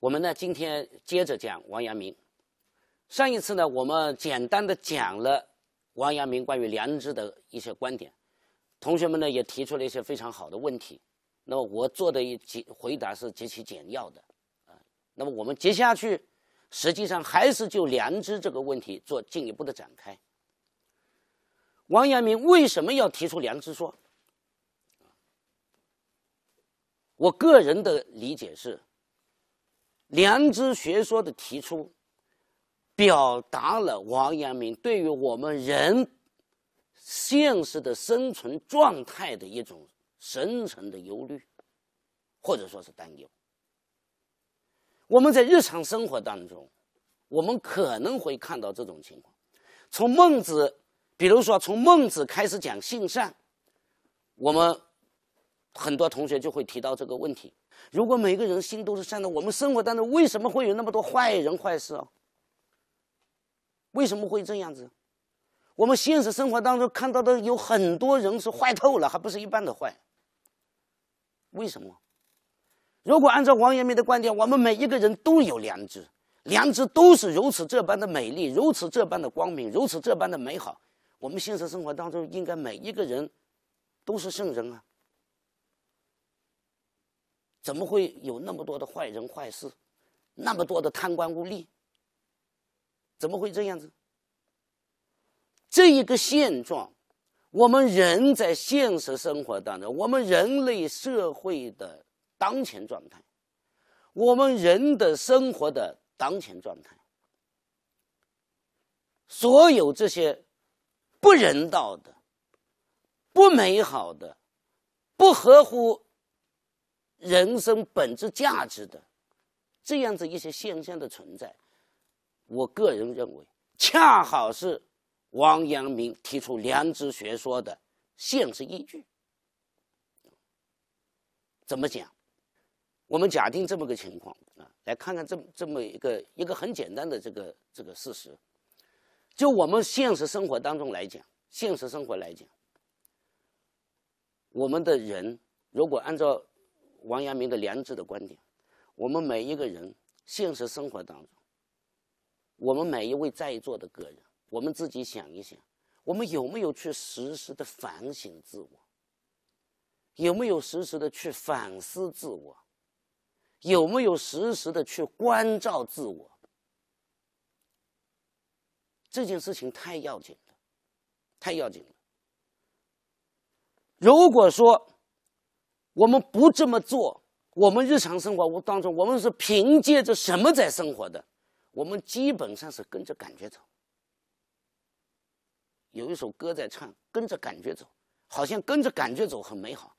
我们呢，今天接着讲王阳明。上一次呢，我们简单的讲了王阳明关于良知的一些观点，同学们呢也提出了一些非常好的问题。那么我做的几回答是极其简要的啊。那么我们接下去，实际上还是就良知这个问题做进一步的展开。王阳明为什么要提出良知说？我个人的理解是。良知学说的提出，表达了王阳明对于我们人现实的生存状态的一种深层的忧虑，或者说是担忧。我们在日常生活当中，我们可能会看到这种情况。从孟子，比如说从孟子开始讲性善，我们很多同学就会提到这个问题。如果每个人心都是善的，我们生活当中为什么会有那么多坏人坏事啊？为什么会这样子？我们现实生活当中看到的有很多人是坏透了，还不是一般的坏。为什么？如果按照王阳明的观点，我们每一个人都有良知，良知都是如此这般的美丽，如此这般的光明，如此这般的美好。我们现实生活当中应该每一个人都是圣人啊。怎么会有那么多的坏人坏事，那么多的贪官污吏？怎么会这样子？这一个现状，我们人在现实生活当中，我们人类社会的当前状态，我们人的生活的当前状态，所有这些不人道的、不美好的、不合乎。人生本质价值的这样子一些现象的存在，我个人认为，恰好是王阳明提出良知学说的现实依据。怎么讲？我们假定这么个情况啊，来看看这么这么一个一个很简单的这个这个事实。就我们现实生活当中来讲，现实生活来讲，我们的人如果按照。王阳明的良知的观点，我们每一个人现实生活当中，我们每一位在座的个人，我们自己想一想，我们有没有去时时的反省自我？有没有时时的去反思自我？有没有时时的去关照自我？这件事情太要紧了，太要紧了。如果说，我们不这么做，我们日常生活当中，我们是凭借着什么在生活的？我们基本上是跟着感觉走。有一首歌在唱：“跟着感觉走”，好像跟着感觉走很美好。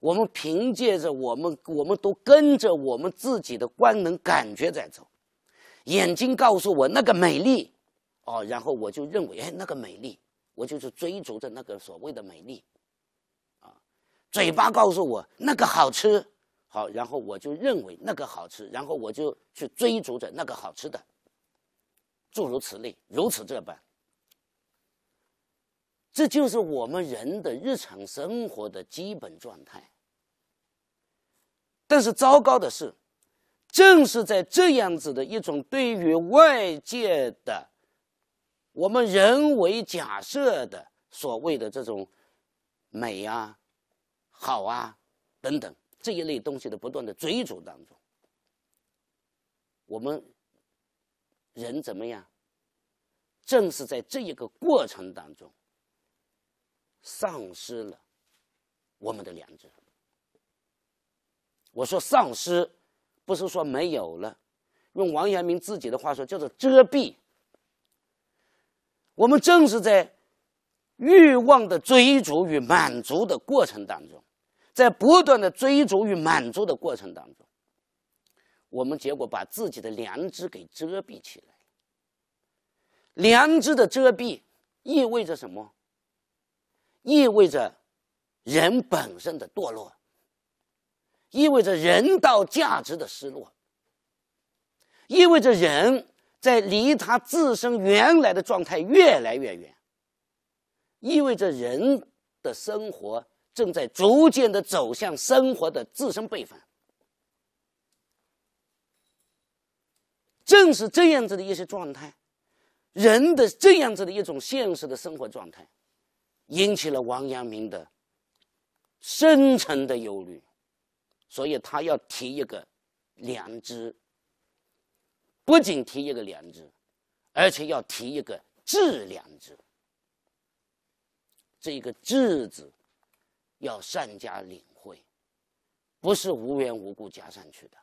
我们凭借着我们，我们都跟着我们自己的官能感觉在走。眼睛告诉我那个美丽，哦，然后我就认为，哎，那个美丽，我就是追逐着那个所谓的美丽。嘴巴告诉我那个好吃，好，然后我就认为那个好吃，然后我就去追逐着那个好吃的，诸如此类，如此这般。这就是我们人的日常生活的基本状态。但是糟糕的是，正是在这样子的一种对于外界的我们人为假设的所谓的这种美啊。好啊，等等这一类东西的不断的追逐当中，我们人怎么样？正是在这一个过程当中，丧失了我们的良知。我说丧失，不是说没有了，用王阳明自己的话说，叫做遮蔽。我们正是在欲望的追逐与满足的过程当中。在不断的追逐与满足的过程当中，我们结果把自己的良知给遮蔽起来。良知的遮蔽意味着什么？意味着人本身的堕落，意味着人道价值的失落，意味着人在离他自身原来的状态越来越远，意味着人的生活。正在逐渐的走向生活的自身背反，正是这样子的一些状态，人的这样子的一种现实的生活状态，引起了王阳明的深沉的忧虑，所以他要提一个良知，不仅提一个良知，而且要提一个致良知。这一个“致”字。要善加领会，不是无缘无故加上去的。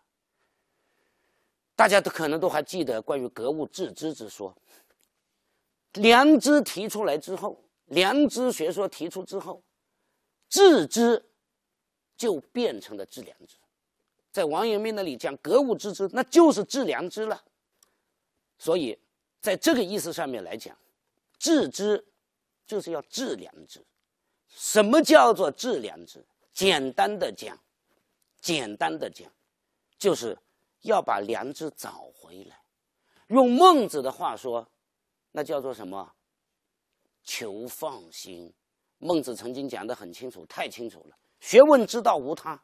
大家都可能都还记得关于格物致知之说，良知提出来之后，良知学说提出之后，致知就变成了致良知。在王阳明那里讲格物致知，那就是致良知了。所以在这个意思上面来讲，致知就是要致良知。什么叫做致良知？简单的讲，简单的讲，就是要把良知找回来。用孟子的话说，那叫做什么？求放心。孟子曾经讲的很清楚，太清楚了。学问之道无他，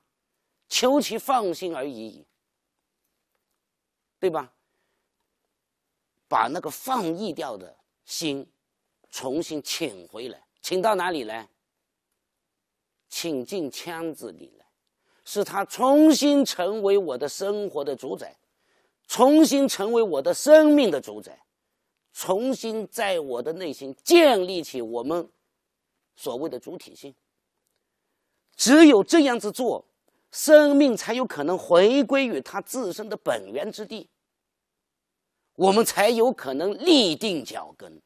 求其放心而已矣，对吧？把那个放逸掉的心，重新请回来，请到哪里来？请进腔子里来，使他重新成为我的生活的主宰，重新成为我的生命的主宰，重新在我的内心建立起我们所谓的主体性。只有这样子做，生命才有可能回归于它自身的本源之地，我们才有可能立定脚跟，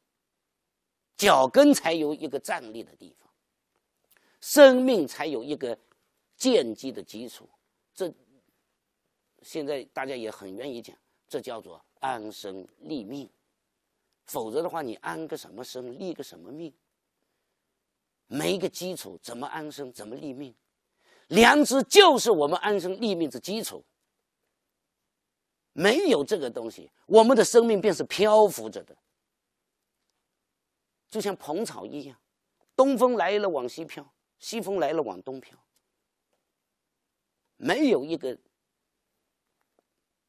脚跟才有一个站立的地方。生命才有一个奠基的基础，这现在大家也很愿意讲，这叫做安身立命。否则的话，你安个什么生，立个什么命，没个基础，怎么安生，怎么立命？良知就是我们安身立命之基础。没有这个东西，我们的生命便是漂浮着的，就像蓬草一样，东风来了往西飘。西风来了，往东飘，没有一个，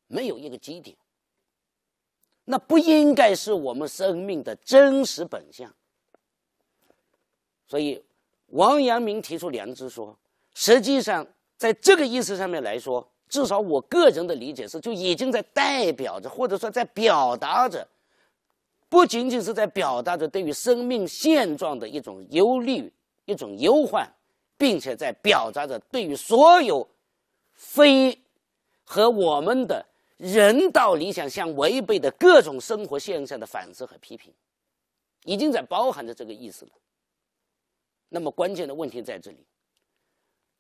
没有一个基点，那不应该是我们生命的真实本相。所以，王阳明提出良知说，实际上在这个意思上面来说，至少我个人的理解是，就已经在代表着，或者说在表达着，不仅仅是在表达着对于生命现状的一种忧虑。一种忧患，并且在表达着对于所有非和我们的人道理想相违背的各种生活现象的反思和批评，已经在包含着这个意思了。那么关键的问题在这里：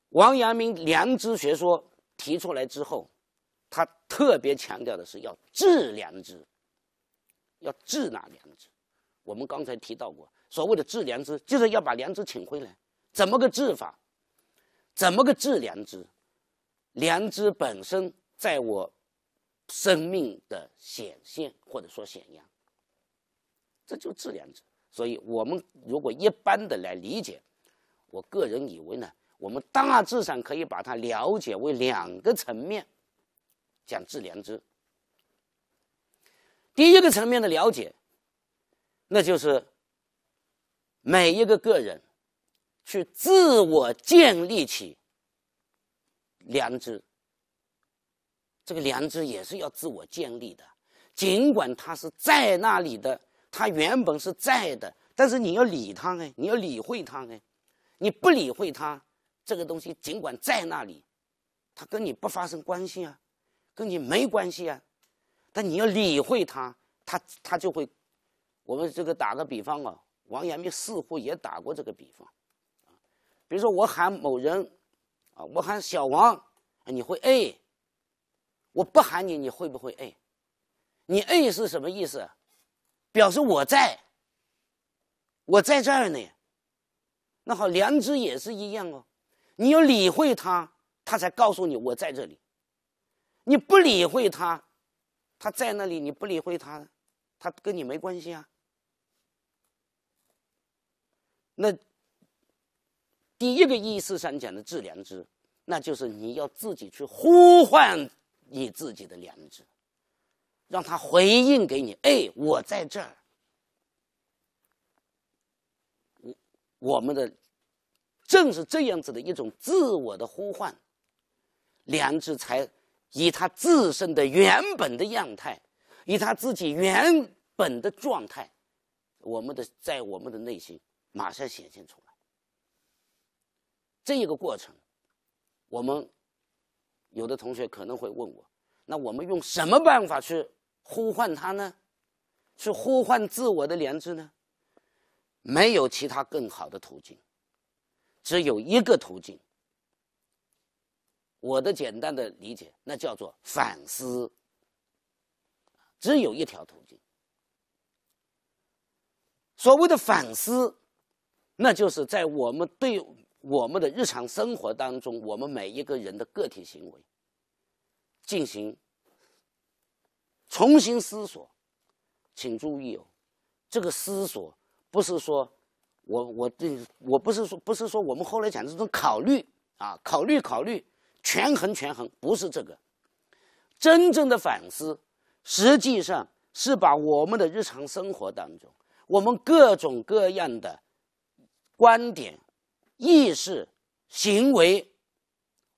王阳明良知学说提出来之后，他特别强调的是要治良知，要治哪良知？我们刚才提到过。所谓的治良知，就是要把良知请回来。怎么个治法？怎么个治良知？良知本身在我生命的显现或者说显扬，这就治良知。所以，我们如果一般的来理解，我个人以为呢，我们大致上可以把它了解为两个层面讲治良知。第一个层面的了解，那就是。每一个个人，去自我建立起良知。这个良知也是要自我建立的，尽管它是在那里的，它原本是在的，但是你要理它哎，你要理会它哎，你不理会它，这个东西尽管在那里，它跟你不发生关系啊，跟你没关系啊，但你要理会它，它它就会。我们这个打个比方啊，王阳明似乎也打过这个比方，比如说我喊某人，啊，我喊小王，你会 A，我不喊你，你会不会 A？你 A 是什么意思？表示我在，我在这儿呢。那好，良知也是一样哦，你要理会他，他才告诉你我在这里；你不理会他，他在那里，你不理会他，他跟你没关系啊。那第一个意思上讲的致良知，那就是你要自己去呼唤你自己的良知，让他回应给你。哎，我在这儿。我我们的正是这样子的一种自我的呼唤，良知才以他自身的原本的样态，以他自己原本的状态，我们的在我们的内心。马上显现出来。这一个过程，我们有的同学可能会问我：，那我们用什么办法去呼唤他呢？去呼唤自我的良知呢？没有其他更好的途径，只有一个途径。我的简单的理解，那叫做反思。只有一条途径。所谓的反思。那就是在我们对我们的日常生活当中，我们每一个人的个体行为进行重新思索。请注意哦，这个思索不是说我我对，我不是说不是说我们后来讲这种考虑啊，考虑考虑，权衡权衡，不是这个。真正的反思实际上是把我们的日常生活当中，我们各种各样的。观点、意识、行为，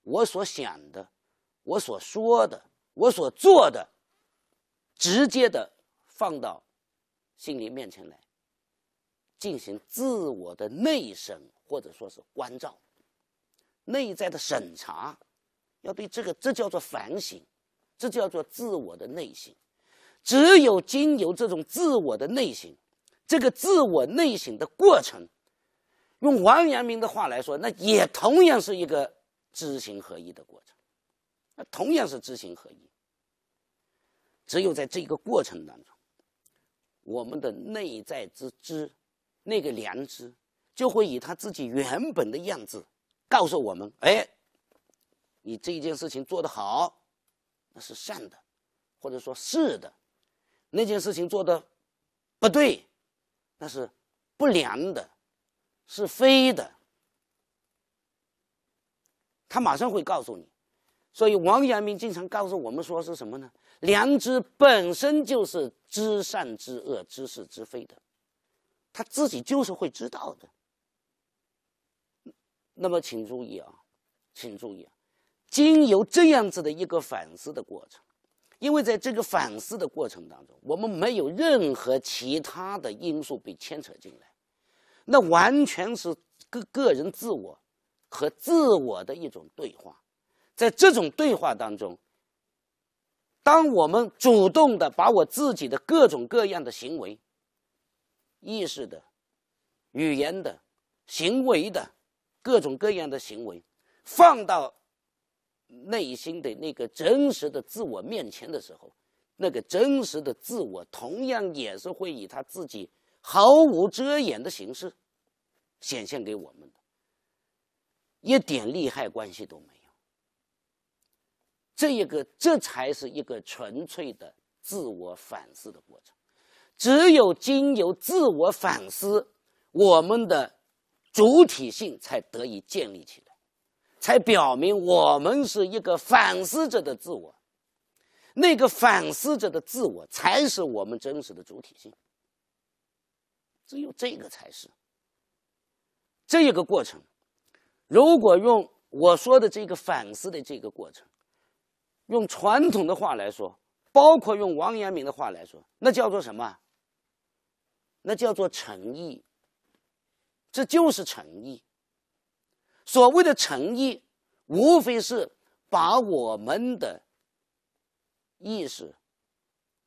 我所想的，我所说的，我所做的，直接的放到心灵面前来，进行自我的内省，或者说是关照、内在的审查，要对这个，这叫做反省，这叫做自我的内省。只有经由这种自我的内省，这个自我内省的过程。用王阳明的话来说，那也同样是一个知行合一的过程，那同样是知行合一。只有在这个过程当中，我们的内在之知，那个良知，就会以他自己原本的样子告诉我们：，哎，你这件事情做得好，那是善的；，或者说是的，那件事情做得不对，那是不良的。是非的，他马上会告诉你。所以王阳明经常告诉我们说是什么呢？良知本身就是知善知恶、知是知非的，他自己就是会知道的。那么，请注意啊，请注意啊，经由这样子的一个反思的过程，因为在这个反思的过程当中，我们没有任何其他的因素被牵扯进来。那完全是个个人自我和自我的一种对话，在这种对话当中，当我们主动的把我自己的各种各样的行为、意识的、语言的、行为的各种各样的行为，放到内心的那个真实的自我面前的时候，那个真实的自我同样也是会以他自己。毫无遮掩的形式显现给我们的，一点利害关系都没有。这一个，这才是一个纯粹的自我反思的过程。只有经由自我反思，我们的主体性才得以建立起来，才表明我们是一个反思者的自我。那个反思者的自我，才是我们真实的主体性。只有这个才是，这一个过程。如果用我说的这个反思的这个过程，用传统的话来说，包括用王阳明的话来说，那叫做什么？那叫做诚意。这就是诚意。所谓的诚意，无非是把我们的意识、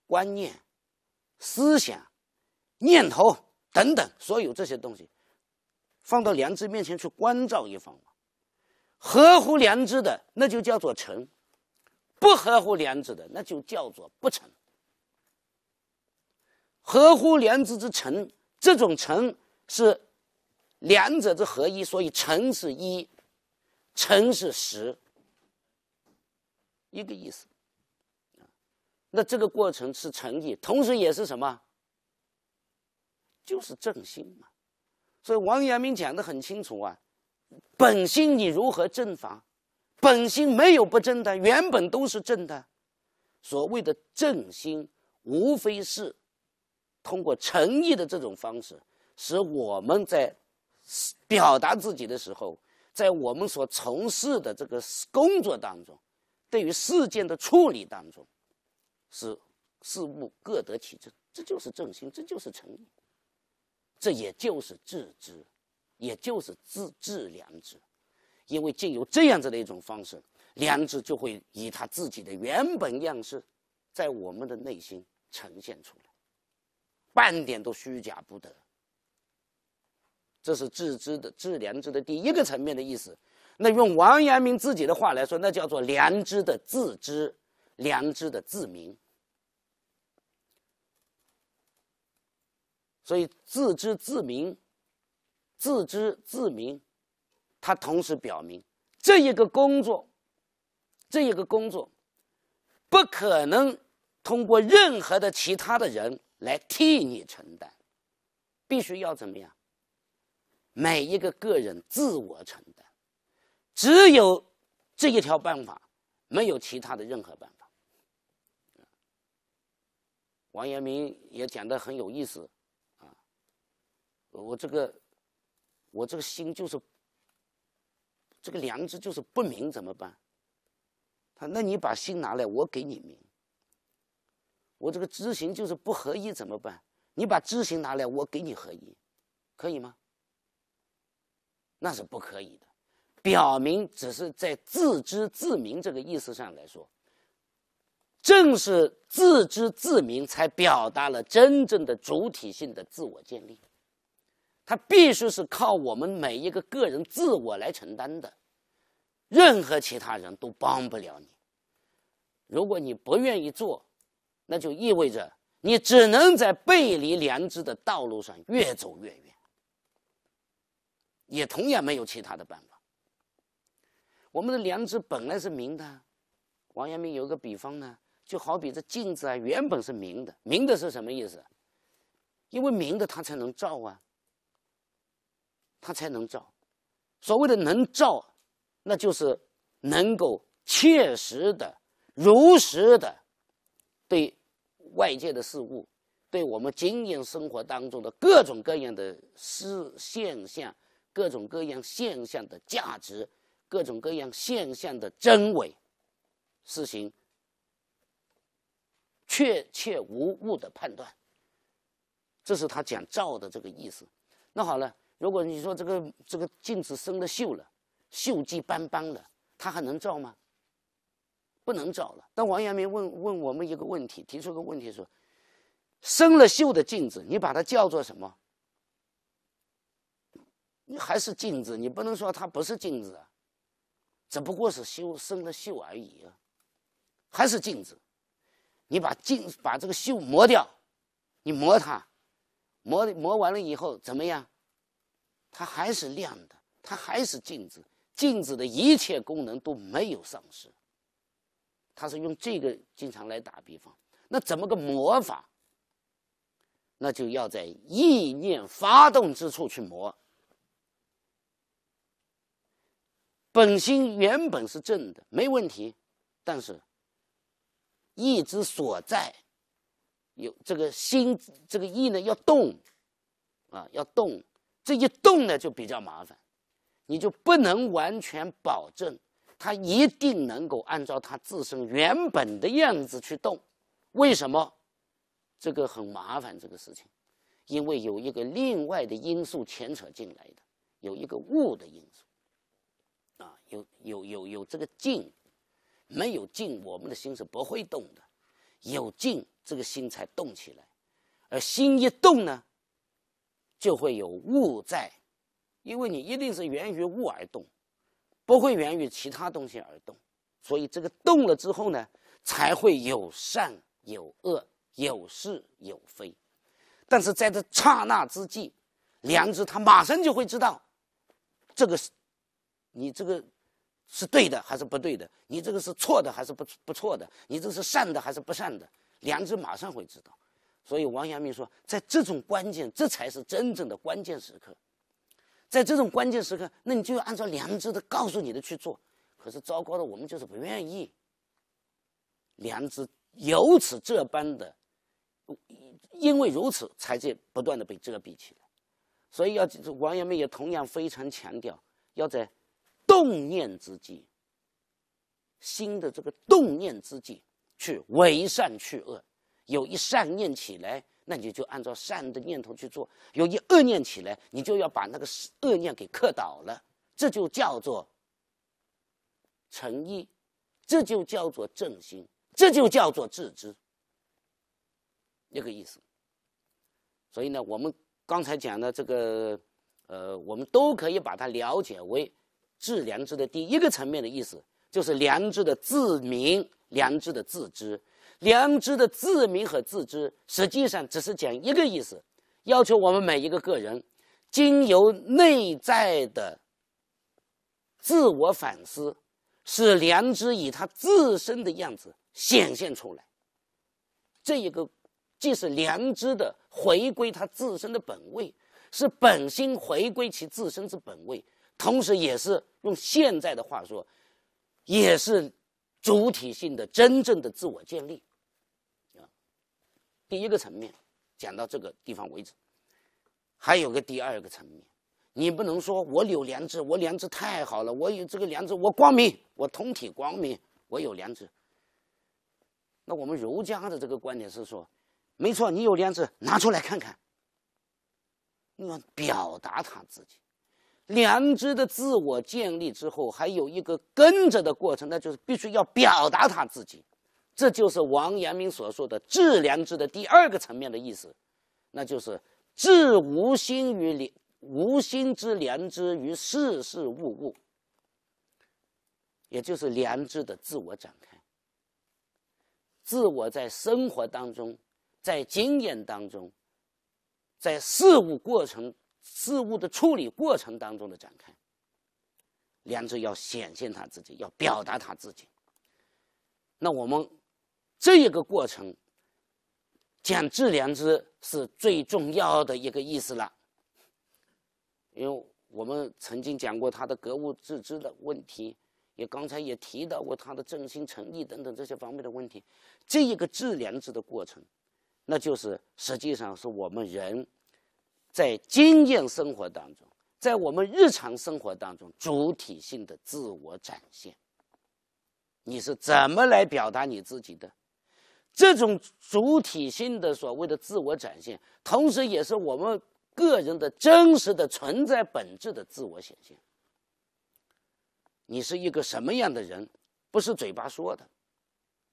观念、思想、念头。等等，所有这些东西，放到良知面前去关照一方嘛。合乎良知的，那就叫做诚；不合乎良知的，那就叫做不诚。合乎良知之诚，这种诚是两者之合一，所以诚是一，诚是十，一个意思。那这个过程是诚意，同时也是什么？就是正心嘛，所以王阳明讲的很清楚啊，本心你如何正法？本心没有不正的，原本都是正的。所谓的正心，无非是通过诚意的这种方式，使我们在表达自己的时候，在我们所从事的这个工作当中，对于事件的处理当中，使事物各得其正，这就是正心，这就是诚意。这也就是自知，也就是自自良知，因为经由这样子的一种方式，良知就会以他自己的原本样式，在我们的内心呈现出来，半点都虚假不得。这是自知的、自良知的第一个层面的意思。那用王阳明自己的话来说，那叫做良知的自知，良知的自明。所以自知自明，自知自明，他同时表明，这一个工作，这一个工作，不可能通过任何的其他的人来替你承担，必须要怎么样？每一个个人自我承担，只有这一条办法，没有其他的任何办法。王阳明也讲的很有意思。我这个，我这个心就是这个良知就是不明，怎么办？他，那你把心拿来，我给你明。我这个知行就是不合一，怎么办？你把知行拿来，我给你合一，可以吗？那是不可以的，表明只是在自知自明这个意思上来说，正是自知自明，才表达了真正的主体性的自我建立。它必须是靠我们每一个个人自我来承担的，任何其他人都帮不了你。如果你不愿意做，那就意味着你只能在背离良知的道路上越走越远，也同样没有其他的办法。我们的良知本来是明的，王阳明有个比方呢，就好比这镜子啊，原本是明的，明的是什么意思？因为明的它才能照啊。他才能造。所谓的能造，那就是能够切实的、如实的，对外界的事物，对我们经验生活当中的各种各样的事现象，各种各样现象的价值，各种各样现象的真伪，事情确切无误的判断，这是他讲造的这个意思。那好了。如果你说这个这个镜子生了锈了，锈迹斑斑的，它还能照吗？不能照了。但王阳明问问我们一个问题，提出个问题说：生了锈的镜子，你把它叫做什么？你还是镜子，你不能说它不是镜子啊，只不过是锈生了锈而已啊，还是镜子。你把镜把这个锈磨掉，你磨它，磨磨完了以后怎么样？它还是亮的，它还是镜子，镜子的一切功能都没有丧失。他是用这个经常来打比方，那怎么个磨法？那就要在意念发动之处去磨。本心原本是正的，没问题，但是意之所在，有这个心，这个意呢要动，啊，要动。这一动呢，就比较麻烦，你就不能完全保证它一定能够按照它自身原本的样子去动。为什么？这个很麻烦，这个事情，因为有一个另外的因素牵扯进来的，有一个物的因素。啊，有有有有这个静，没有静，我们的心是不会动的；有静，这个心才动起来。而心一动呢？就会有物在，因为你一定是源于物而动，不会源于其他东西而动，所以这个动了之后呢，才会有善有恶，有是有非。但是在这刹那之际，良知他马上就会知道，这个是，你这个，是对的还是不对的？你这个是错的还是不不错的？你这是善的还是不善的？良知马上会知道。所以王阳明说，在这种关键，这才是真正的关键时刻。在这种关键时刻，那你就要按照良知的告诉你的去做。可是糟糕的，我们就是不愿意。良知由此这般的，因为如此，才在不断的被遮蔽起来。所以，要王阳明也同样非常强调，要在动念之际，心的这个动念之际，去为善去恶。有一善念起来，那你就按照善的念头去做；有一恶念起来，你就要把那个恶念给克倒了。这就叫做诚意，这就叫做正心，这就叫做自知，那个意思。所以呢，我们刚才讲的这个，呃，我们都可以把它了解为致良知的第一个层面的意思，就是良知的自明，良知的自知。良知的自明和自知，实际上只是讲一个意思，要求我们每一个个人，经由内在的自我反思，使良知以他自身的样子显现出来。这一个既是良知的回归他自身的本位，是本心回归其自身之本位，同时也是用现在的话说，也是主体性的真正的自我建立。第一个层面，讲到这个地方为止，还有个第二个层面，你不能说我有良知，我良知太好了，我有这个良知，我光明，我通体光明，我有良知。那我们儒家的这个观点是说，没错，你有良知，拿出来看看，你要表达他自己，良知的自我建立之后，还有一个跟着的过程，那就是必须要表达他自己。这就是王阳明所说的“致良知”的第二个层面的意思，那就是“致无心于良，无心之良知于事事物物”，也就是良知的自我展开，自我在生活当中、在经验当中、在事物过程、事物的处理过程当中的展开。良知要显现他自己，要表达他自己。那我们。这一个过程，讲致良知是最重要的一个意思了。因为我们曾经讲过他的格物致知的问题，也刚才也提到过他的正心诚意等等这些方面的问题。这一个致良知的过程，那就是实际上是我们人在经验生活当中，在我们日常生活当中主体性的自我展现。你是怎么来表达你自己的？这种主体性的所谓的自我展现，同时也是我们个人的真实的存在本质的自我显现。你是一个什么样的人，不是嘴巴说的，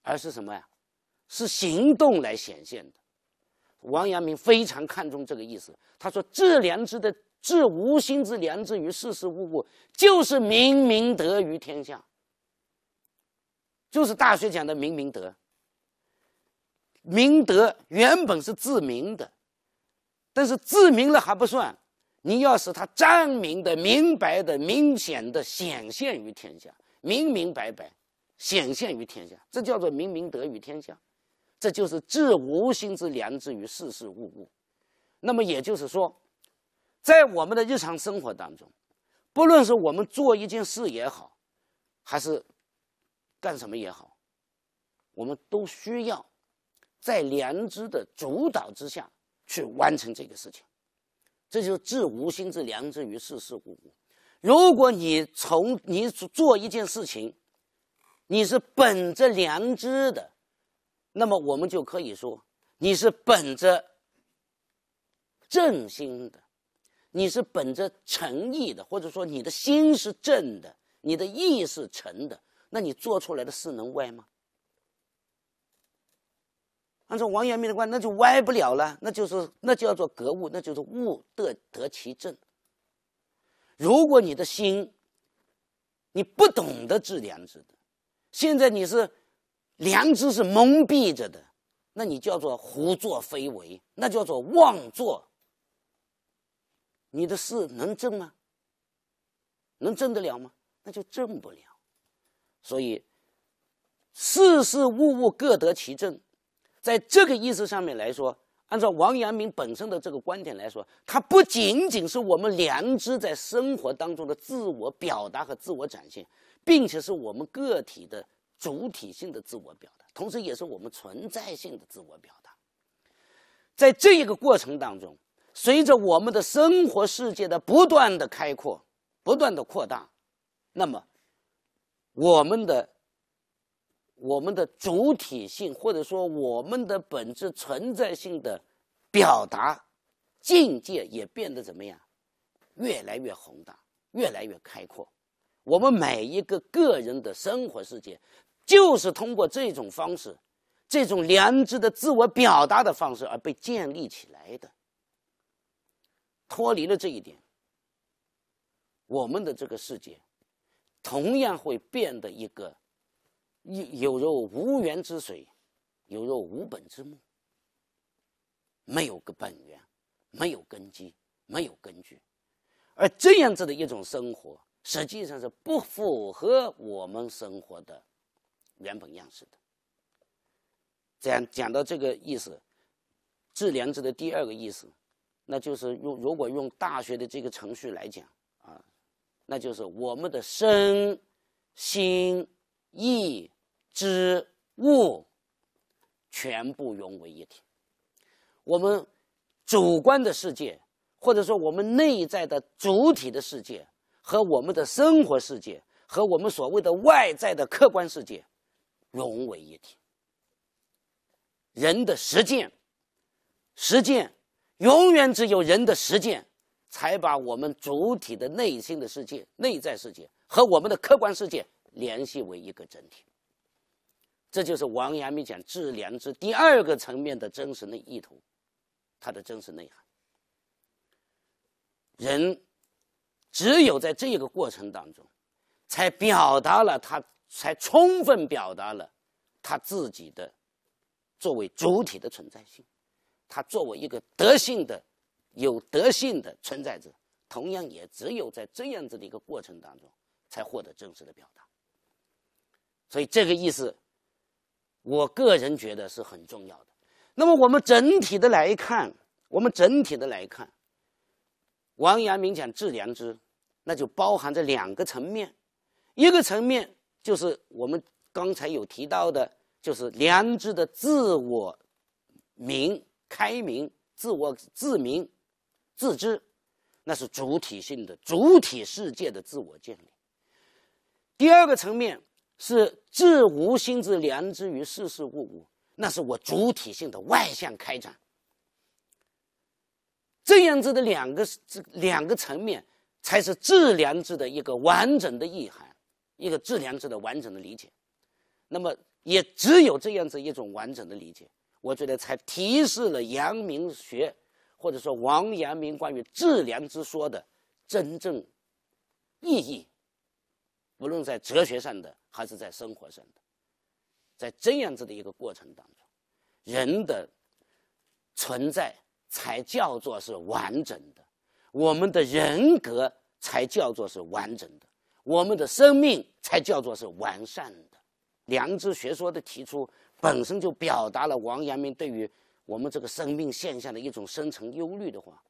而是什么呀？是行动来显现的。王阳明非常看重这个意思，他说：“致良知的致无心之良知于事事物物，就是明明德于天下，就是《大学》讲的明明德。”明德原本是自明的，但是自明了还不算，你要使它张明的、明白的、明显的显现于天下，明明白白显现于天下，这叫做明明德于天下，这就是治无心之良知于事事物物。那么也就是说，在我们的日常生活当中，不论是我们做一件事也好，还是干什么也好，我们都需要。在良知的主导之下去完成这个事情，这就是致无心之良知于事事乎物。如果你从你做一件事情，你是本着良知的，那么我们就可以说你是本着正心的，你是本着诚意的，或者说你的心是正的，你的意是诚的，那你做出来的事能歪吗？按照王阳明的观，那就歪不了了，那就是那叫做格物，那就是物得得其正。如果你的心，你不懂得治良知的，现在你是良知是蒙蔽着的，那你叫做胡作非为，那叫做妄作。你的事能正吗？能正得了吗？那就正不了。所以，事事物物各得其正。在这个意思上面来说，按照王阳明本身的这个观点来说，它不仅仅是我们良知在生活当中的自我表达和自我展现，并且是我们个体的主体性的自我表达，同时也是我们存在性的自我表达。在这一个过程当中，随着我们的生活世界的不断的开阔、不断的扩大，那么我们的。我们的主体性，或者说我们的本质存在性的表达境界，也变得怎么样？越来越宏大，越来越开阔。我们每一个个人的生活世界，就是通过这种方式，这种良知的自我表达的方式而被建立起来的。脱离了这一点，我们的这个世界同样会变得一个。有如无源之水，有若无本之木，没有个本源，没有根基，没有根据，而这样子的一种生活，实际上是不符合我们生活的原本样式的。讲讲到这个意思，致良知的第二个意思，那就是用如果用《大学》的这个程序来讲啊，那就是我们的身心意。之物全部融为一体。我们主观的世界，或者说我们内在的主体的世界，和我们的生活世界，和我们所谓的外在的客观世界融为一体。人的实践，实践永远只有人的实践，才把我们主体的内心的世界、内在世界和我们的客观世界联系为一个整体。这就是王阳明讲致良知第二个层面的真实的意图，它的真实内涵。人只有在这个过程当中，才表达了他，才充分表达了他自己的作为主体的存在性。他作为一个德性的、有德性的存在者，同样也只有在这样子的一个过程当中，才获得真实的表达。所以这个意思。我个人觉得是很重要的。那么我们整体的来看，我们整体的来看，王阳明讲致良知，那就包含着两个层面，一个层面就是我们刚才有提到的，就是良知的自我明、开明、自我自明、自知，那是主体性的主体世界的自我建立。第二个层面。是致无心之良知于事事物物，那是我主体性的外向开展。这样子的两个这两个层面，才是致良知的一个完整的意涵，一个致良知的完整的理解。那么，也只有这样子一种完整的理解，我觉得才提示了阳明学或者说王阳明关于致良知说的真正意义，不论在哲学上的。还是在生活上的，在这样子的一个过程当中，人的存在才叫做是完整的，我们的人格才叫做是完整的，我们的生命才叫做是完善的。良知学说的提出本身就表达了王阳明对于我们这个生命现象的一种深层忧虑的话，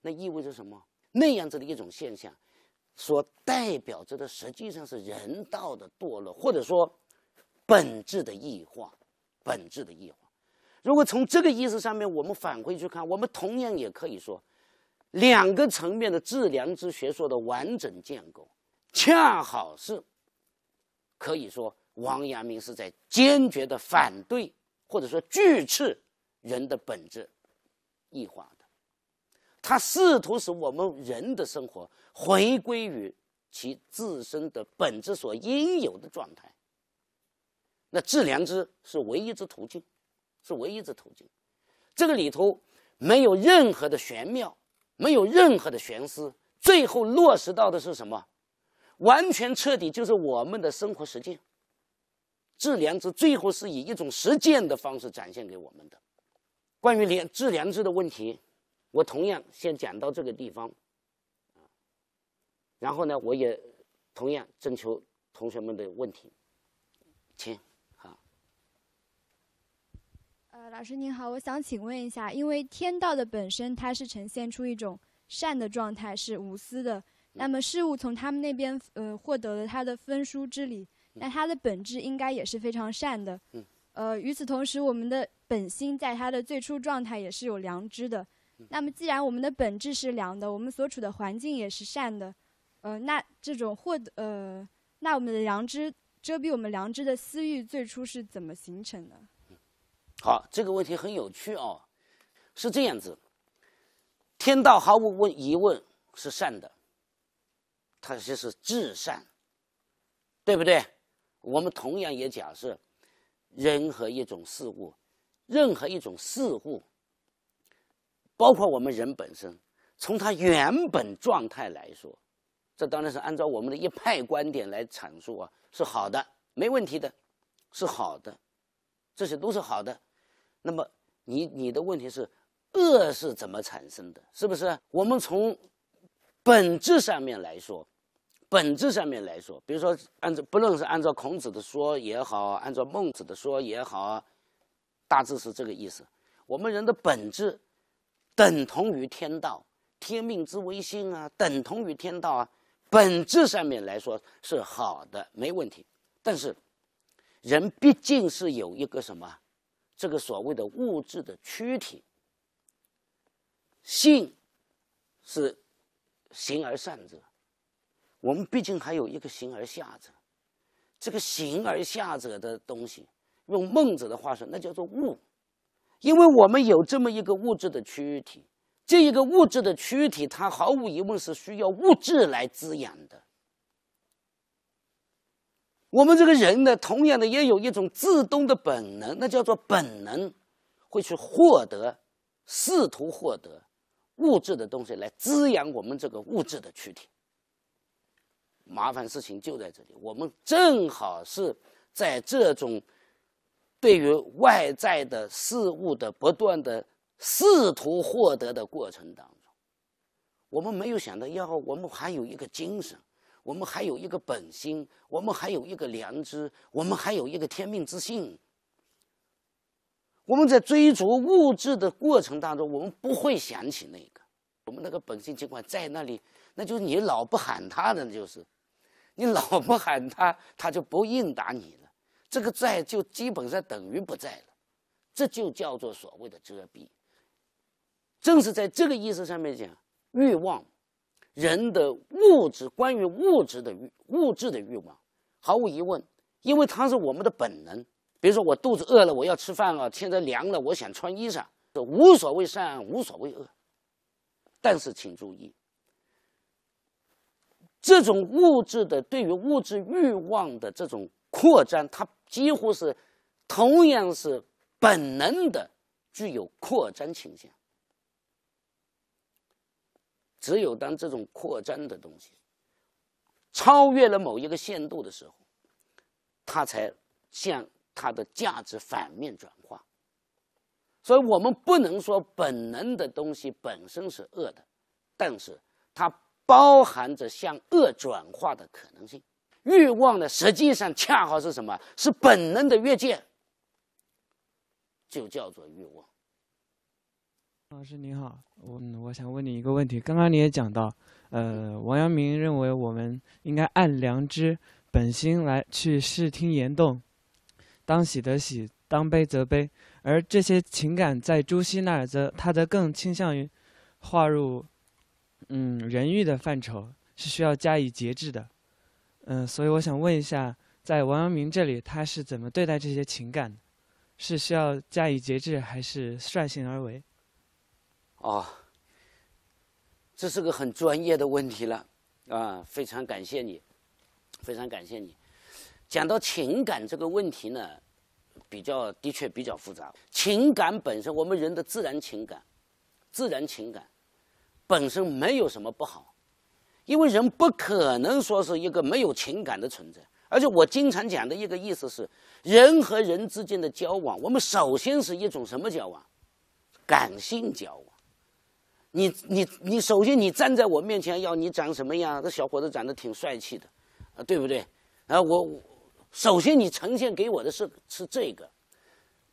那意味着什么？那样子的一种现象。所代表着的实际上是人道的堕落，或者说本质的异化。本质的异化。如果从这个意思上面，我们返回去看，我们同样也可以说，两个层面的致良知学说的完整建构，恰好是可以说王阳明是在坚决的反对或者说拒斥人的本质异化。它试图使我们人的生活回归于其自身的本质所应有的状态。那致良知是唯一之途径，是唯一之途径。这个里头没有任何的玄妙，没有任何的玄思。最后落实到的是什么？完全彻底就是我们的生活实践。致良知最后是以一种实践的方式展现给我们的。关于良致良知的问题。我同样先讲到这个地方，啊，然后呢，我也同样征求同学们的问题，请好。呃，老师您好，我想请问一下，因为天道的本身它是呈现出一种善的状态，是无私的。那么事物从他们那边呃获得了它的分殊之理，那它的本质应该也是非常善的。嗯。呃，与此同时，我们的本心在它的最初状态也是有良知的。那么，既然我们的本质是良的，我们所处的环境也是善的，呃，那这种获得，呃，那我们的良知遮蔽我们良知的私欲，最初是怎么形成的？好，这个问题很有趣哦，是这样子，天道毫无疑问是善的，它实是至善，对不对？我们同样也假设，任何一种事物，任何一种事物。包括我们人本身，从他原本状态来说，这当然是按照我们的一派观点来阐述啊，是好的，没问题的，是好的，这些都是好的。那么你你的问题是，恶是怎么产生的？是不是？我们从本质上面来说，本质上面来说，比如说按照不论是按照孔子的说也好，按照孟子的说也好，大致是这个意思。我们人的本质。等同于天道，天命之微信啊，等同于天道啊，本质上面来说是好的，没问题。但是，人毕竟是有一个什么，这个所谓的物质的躯体。性是形而上者，我们毕竟还有一个形而下者。这个形而下者的东西，用孟子的话说，那叫做物。因为我们有这么一个物质的躯体，这一个物质的躯体，它毫无疑问是需要物质来滋养的。我们这个人呢，同样的也有一种自动的本能，那叫做本能，会去获得，试图获得物质的东西来滋养我们这个物质的躯体。麻烦事情就在这里，我们正好是在这种。对于外在的事物的不断的试图获得的过程当中，我们没有想到，要我们还有一个精神，我们还有一个本心，我们还有一个良知，我们还有一个天命之性。我们在追逐物质的过程当中，我们不会想起那个，我们那个本性尽管在那里，那就是你老不喊他的就是，你老不喊他，他就不应答你。这个在就基本上等于不在了，这就叫做所谓的遮蔽。正是在这个意思上面讲，欲望，人的物质，关于物质的欲物质的欲望，毫无疑问，因为它是我们的本能。比如说，我肚子饿了，我要吃饭了；，天在凉了，我想穿衣裳，无所谓善，无所谓恶。但是请注意，这种物质的对于物质欲望的这种。扩张，它几乎是同样是本能的，具有扩张倾向。只有当这种扩张的东西超越了某一个限度的时候，它才向它的价值反面转化。所以我们不能说本能的东西本身是恶的，但是它包含着向恶转化的可能性。欲望呢，实际上恰好是什么？是本能的越界，就叫做欲望。老师您好，我我想问你一个问题。刚刚你也讲到，呃，王阳明认为我们应该按良知、本心来去视听言动，当喜得喜，当悲则悲。而这些情感在朱熹那儿，则他则更倾向于划入嗯人欲的范畴，是需要加以节制的。嗯，所以我想问一下，在王阳明这里，他是怎么对待这些情感的？是需要加以节制，还是率性而为？哦，这是个很专业的问题了，啊，非常感谢你，非常感谢你。讲到情感这个问题呢，比较的确比较复杂。情感本身，我们人的自然情感，自然情感本身没有什么不好。因为人不可能说是一个没有情感的存在，而且我经常讲的一个意思是，人和人之间的交往，我们首先是一种什么交往？感性交往。你你你，首先你站在我面前，要你长什么样？这小伙子长得挺帅气的，啊，对不对？啊，我我，首先你呈现给我的是是这个，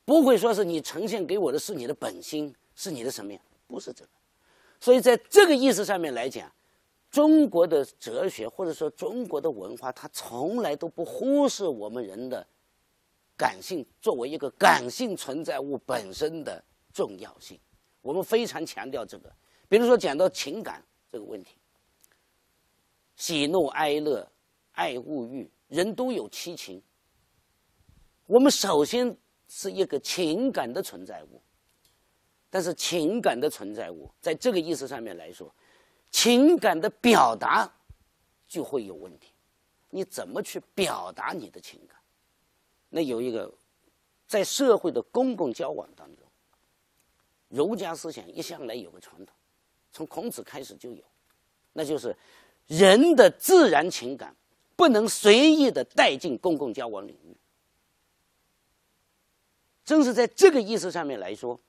不会说是你呈现给我的是你的本心，是你的什么呀？不是这个。所以在这个意思上面来讲。中国的哲学或者说中国的文化，它从来都不忽视我们人的感性作为一个感性存在物本身的重要性。我们非常强调这个，比如说讲到情感这个问题，喜怒哀乐、爱物欲，人都有七情。我们首先是一个情感的存在物，但是情感的存在物，在这个意思上面来说。情感的表达就会有问题，你怎么去表达你的情感？那有一个，在社会的公共交往当中，儒家思想一向来有个传统，从孔子开始就有，那就是人的自然情感不能随意的带进公共交往领域。正是在这个意思上面来说，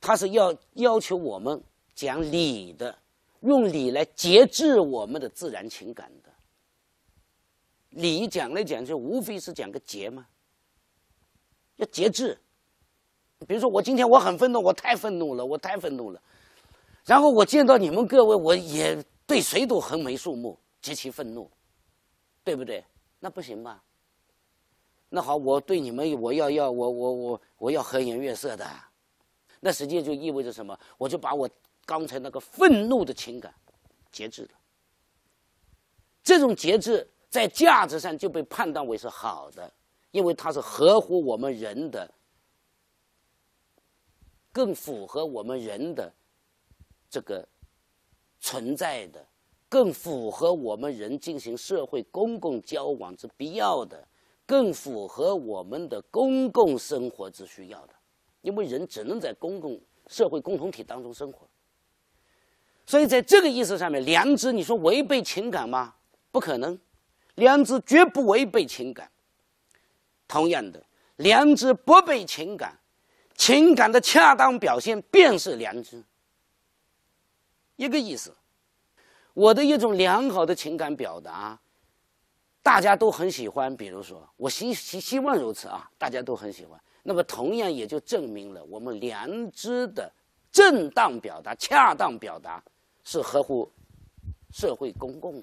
他是要要求我们。讲理的，用理来节制我们的自然情感的。理讲来讲去，无非是讲个节嘛。要节制。比如说，我今天我很愤怒，我太愤怒了，我太愤怒了。然后我见到你们各位，我也对谁都横眉竖目，极其愤怒，对不对？那不行吧？那好，我对你们，我要要我我我我要和颜悦色的。那实际就意味着什么？我就把我。刚才那个愤怒的情感，节制了。这种节制在价值上就被判断为是好的，因为它是合乎我们人的，更符合我们人的这个存在的，更符合我们人进行社会公共交往之必要的，更符合我们的公共生活之需要的。因为人只能在公共社会共同体当中生活。所以，在这个意思上面，良知你说违背情感吗？不可能，良知绝不违背情感。同样的，良知不被情感，情感的恰当表现便是良知。一个意思，我的一种良好的情感表达，大家都很喜欢。比如说，我希希希望如此啊，大家都很喜欢。那么，同样也就证明了我们良知的正当表达、恰当表达。是合乎社会公共、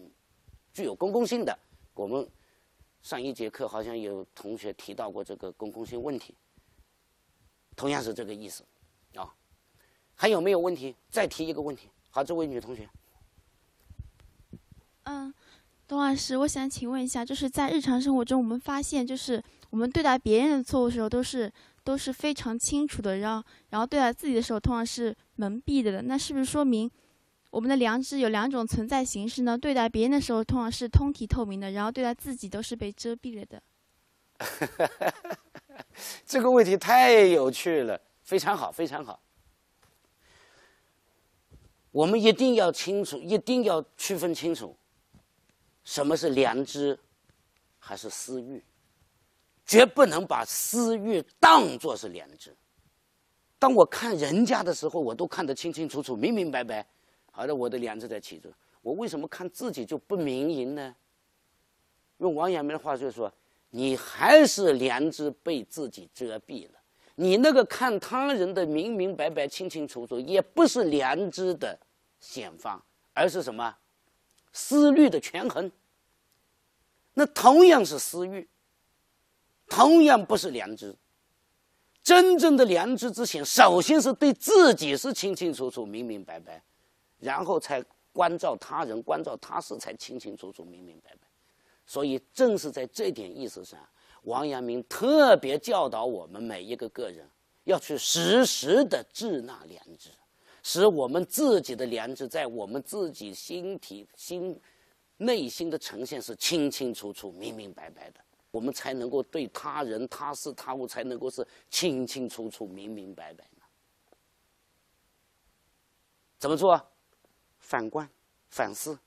具有公共性的。我们上一节课好像有同学提到过这个公共性问题，同样是这个意思，啊。还有没有问题？再提一个问题。好，这位女同学。嗯，董老师，我想请问一下，就是在日常生活中，我们发现，就是我们对待别人的错误时候，都是都是非常清楚的，然后然后对待自己的时候，通常是蒙蔽的。那是不是说明？我们的良知有两种存在形式呢。对待别人的时候，通常是通体透明的；然后对待自己，都是被遮蔽了的。这个问题太有趣了，非常好，非常好。我们一定要清楚，一定要区分清楚，什么是良知，还是私欲？绝不能把私欲当作是良知。当我看人家的时候，我都看得清清楚楚、明明白白。好的，我的良知在起作用。我为什么看自己就不明盈呢？用王阳明的话就说：“你还是良知被自己遮蔽了。你那个看他人的明明白白、清清楚楚，也不是良知的显发，而是什么？思虑的权衡。那同样是私欲，同样不是良知。真正的良知之前，首先是对自己是清清楚楚、明明白白。”然后才关照他人，关照他事，才清清楚楚、明明白白。所以正是在这点意思上，王阳明特别教导我们每一个个人要去时时的致纳良知，使我们自己的良知在我们自己心体、心内心的呈现是清清楚楚、明明白白的，我们才能够对他人、他事、他物才能够是清清楚楚、明明白白怎么做？反观，反思，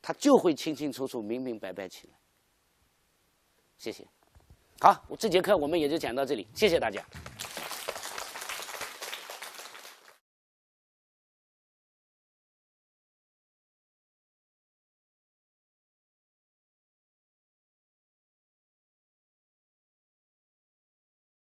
他就会清清楚楚、明明白白起来。谢谢。好，我这节课我们也就讲到这里。谢谢大家。